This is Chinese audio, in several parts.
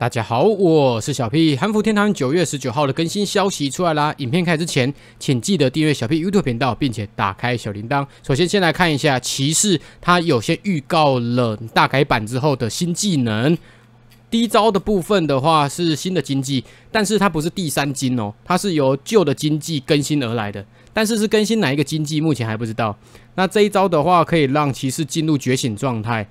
大家好，我是小 P。韩服天堂九月十九号的更新消息出来啦！影片开始之前，请记得订阅小 P YouTube 频道，并且打开小铃铛。首先，先来看一下骑士，他有些预告了大改版之后的新技能。第一招的部分的话，是新的经济，但是它不是第三金哦，它是由旧的经济更新而来的，但是是更新哪一个经济，目前还不知道。那这一招的话，可以让骑士进入觉醒状态，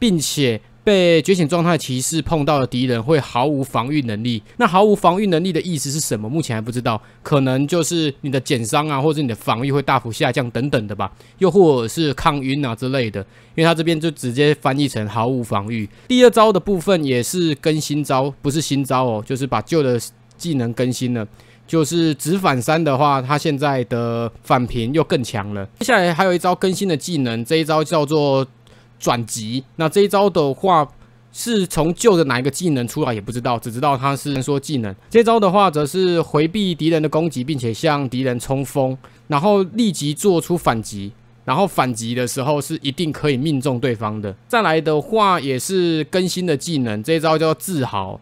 并且。被觉醒状态骑士碰到的敌人会毫无防御能力。那毫无防御能力的意思是什么？目前还不知道，可能就是你的减伤啊，或者你的防御会大幅下降等等的吧，又或者是抗晕啊之类的。因为它这边就直接翻译成毫无防御。第二招的部分也是更新招，不是新招哦，就是把旧的技能更新了。就是指反三的话，它现在的反平又更强了。接下来还有一招更新的技能，这一招叫做。转级，那这一招的话是从旧的哪一个技能出来也不知道，只知道它是说技能。这招的话则是回避敌人的攻击，并且向敌人冲锋，然后立即做出反击，然后反击的时候是一定可以命中对方的。再来的话也是更新的技能，这招叫自豪。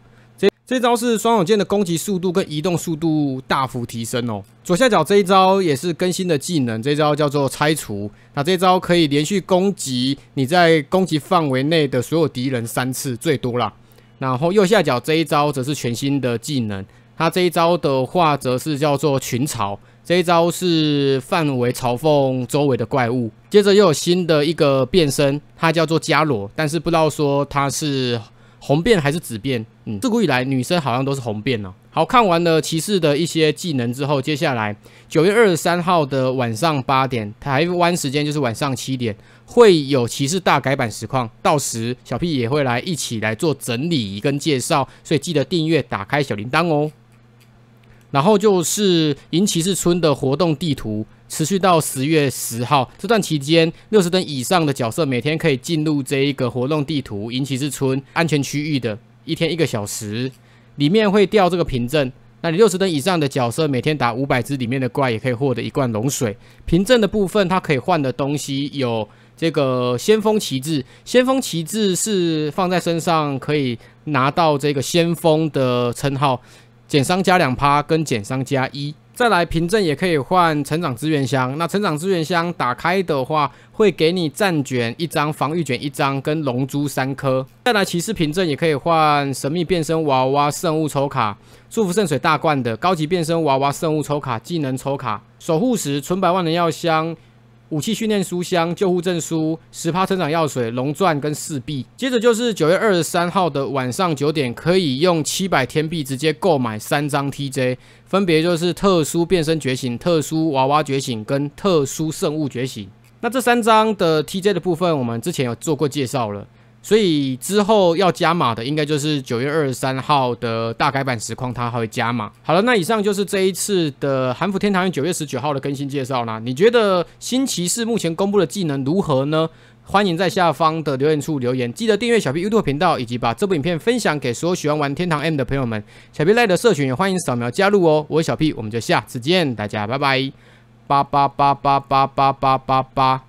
这招是双手剑的攻击速度跟移动速度大幅提升哦。左下角这一招也是更新的技能，这招叫做拆除。那这招可以连续攻击你在攻击范围内的所有敌人三次，最多啦。然后右下角这一招则是全新的技能，它这一招的话则是叫做群嘲。这一招是范围嘲讽周围的怪物。接着又有新的一个变身，它叫做伽罗，但是不知道说它是。红变还是紫变？嗯，自古以来女生好像都是红变哦。好看完了骑士的一些技能之后，接下来九月二十三号的晚上八点，台湾时间就是晚上七点，会有骑士大改版实况。到时小 P 也会来一起来做整理跟介绍，所以记得订阅、打开小铃铛哦。然后就是银骑士村的活动地图。持续到十月十号，这段期间六十登以上的角色每天可以进入这一个活动地图银骑士村安全区域的一天一个小时，里面会掉这个凭证。那你六十登以上的角色每天打五百只里面的怪，也可以获得一罐龙水凭证的部分，它可以换的东西有这个先锋旗帜。先锋旗帜是放在身上可以拿到这个先锋的称号，减伤加两趴跟减伤加一。再来凭证也可以换成长资源箱，那成长资源箱打开的话，会给你战卷一张、防御卷一张跟龙珠三颗。再来骑士凭证也可以换神秘变身娃娃圣物抽卡、祝福圣水大罐的高级变身娃娃圣物抽卡、技能抽卡、守护石、纯百万的药箱。武器训练书箱、救护证书、十趴成长药水、龙钻跟四币。接着就是九月二十三号的晚上九点，可以用七百天币直接购买三张 TJ，分别就是特殊变身觉醒、特殊娃娃觉醒跟特殊圣物觉醒。那这三张的 TJ 的部分，我们之前有做过介绍了。所以之后要加码的，应该就是九月二十三号的大改版实况，它还会加码。好了，那以上就是这一次的韩服天堂院九月十九号的更新介绍啦。你觉得新骑士目前公布的技能如何呢？欢迎在下方的留言处留言。记得订阅小 B YouTube 频道，以及把这部影片分享给所有喜欢玩天堂 M 的朋友们。小 B 赖的社群也欢迎扫描加入哦。我是小 P，我们就下次见，大家拜拜，八八八八八八八八。